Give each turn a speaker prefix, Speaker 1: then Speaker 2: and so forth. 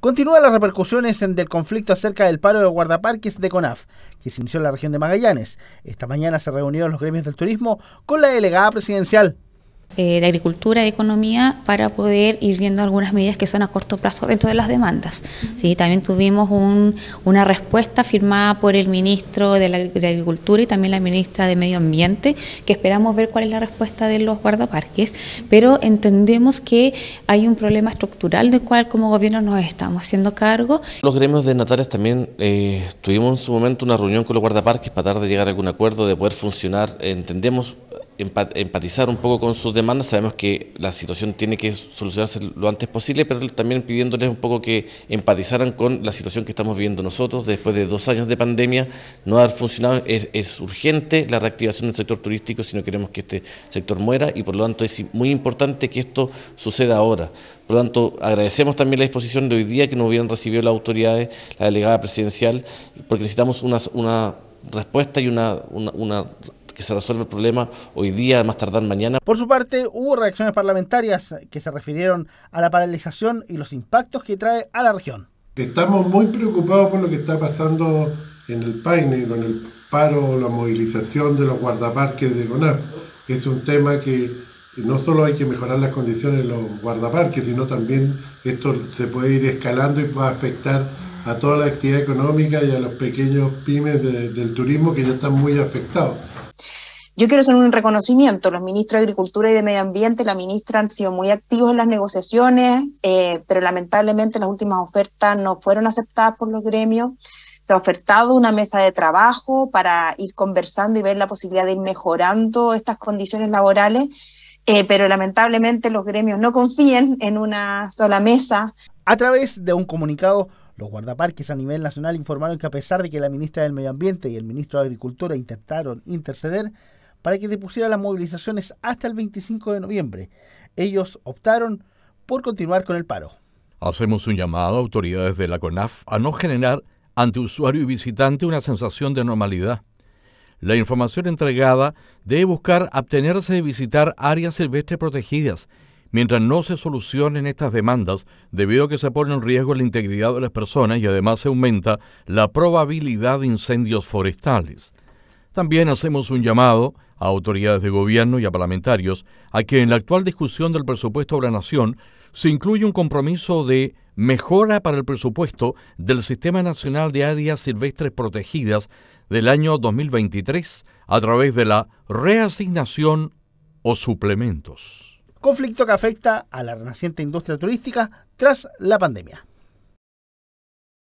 Speaker 1: Continúan las repercusiones del conflicto acerca del paro de guardaparques de CONAF, que se inició en la región de Magallanes. Esta mañana se reunieron los gremios del turismo con la delegada presidencial eh, de Agricultura y Economía para poder ir viendo algunas medidas que son a corto
Speaker 2: plazo dentro de las demandas. ¿sí? También tuvimos una respuesta firmada por el ministro de, Agricultura y también la ministra de Medio Ambiente, que esperamos ver cuál es la respuesta de los guardaparques, pero entendemos que hay un problema estructural del cual como gobierno nos estamos haciendo cargo.
Speaker 3: Los gremios de Natales también eh, tuvimos en su momento una reunión con los guardaparques para tratar de llegar a algún acuerdo, de poder funcionar, entendemos empatizar un poco con sus demandas. Sabemos que la situación tiene que solucionarse lo antes posible, pero también pidiéndoles un poco que empatizaran con la situación que estamos viviendo nosotros. Después de dos años de pandemia, no haber funcionado es, urgente la reactivación del sector turístico si no queremos que este sector muera y por lo tanto es muy importante que esto suceda ahora. Por lo tanto, agradecemos también la disposición de hoy día que nos hubieran recibido las autoridades, la delegada presidencial, porque necesitamos una, respuesta y una, una se resuelva el problema hoy día, más tardar mañana.
Speaker 1: Por su parte, hubo reacciones parlamentarias que se refirieron a la paralización y los impactos que trae a la región.
Speaker 4: Estamos muy preocupados por lo que está pasando en el Paine, con el paro, la movilización de los guardaparques de CONAF. Es un tema que no solo hay que mejorar las condiciones de los guardaparques, sino también esto se puede ir escalando y va a afectar a toda la actividad económica y a los pequeños pymes del turismo que ya están muy afectados.
Speaker 5: Yo quiero hacer un reconocimiento. Los ministros de Agricultura y de Medio Ambiente, la ministra, han sido muy activos en las negociaciones, eh, pero lamentablemente las últimas ofertas no fueron aceptadas por los gremios. Se ha ofertado una mesa de trabajo para ir conversando y ver la posibilidad de ir mejorando estas condiciones laborales, eh, pero lamentablemente los gremios no confían en una sola mesa.
Speaker 1: A través de un comunicado, los guardaparques a nivel nacional informaron que a pesar de que la ministra del Medio Ambiente y el ministro de Agricultura intentaron interceder para que depusiera las movilizaciones hasta el 25 de noviembre, ellos optaron por continuar con el paro.
Speaker 6: Hacemos un llamado a autoridades de la CONAF a no generar ante usuario y visitante una sensación de normalidad. La información entregada debe buscar abstenerse de visitar áreas silvestres protegidas Mientras no se solucionen estas demandas, debido a que se pone en riesgo la integridad de las personas y además se aumenta la probabilidad de incendios forestales. También hacemos un llamado a autoridades de gobierno y a parlamentarios a que en la actual discusión del presupuesto de la Nación se incluya un compromiso de mejora para el presupuesto del Sistema Nacional de Áreas Silvestres Protegidas del año 2023 a través de la reasignación o suplementos
Speaker 1: conflicto que afecta a la renaciente industria turística tras la pandemia.